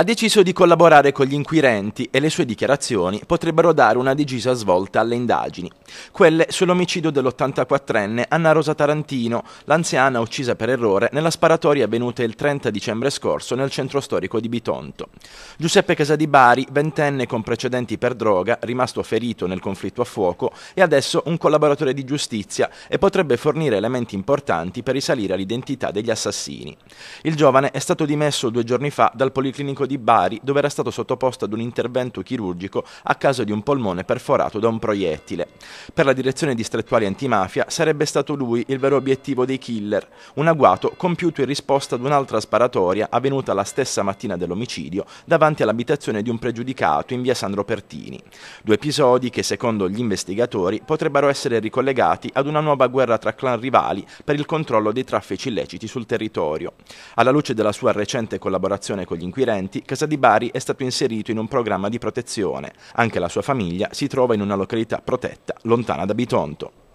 ha deciso di collaborare con gli inquirenti e le sue dichiarazioni potrebbero dare una decisa svolta alle indagini, quelle sull'omicidio dell'84enne Anna Rosa Tarantino, l'anziana uccisa per errore nella sparatoria avvenuta il 30 dicembre scorso nel centro storico di Bitonto. Giuseppe Casadibari, ventenne con precedenti per droga, rimasto ferito nel conflitto a fuoco, è adesso un collaboratore di giustizia e potrebbe fornire elementi importanti per risalire all'identità degli assassini. Il giovane è stato dimesso due giorni fa dal Policlinico di Bari, dove era stato sottoposto ad un intervento chirurgico a causa di un polmone perforato da un proiettile. Per la direzione distrettuale antimafia sarebbe stato lui il vero obiettivo dei killer, un agguato compiuto in risposta ad un'altra sparatoria avvenuta la stessa mattina dell'omicidio davanti all'abitazione di un pregiudicato in via Sandro Pertini. Due episodi che secondo gli investigatori potrebbero essere ricollegati ad una nuova guerra tra clan rivali per il controllo dei traffici illeciti sul territorio. Alla luce della sua recente collaborazione con gli inquirenti, recenti, Casa di Bari è stato inserito in un programma di protezione. Anche la sua famiglia si trova in una località protetta, lontana da Bitonto.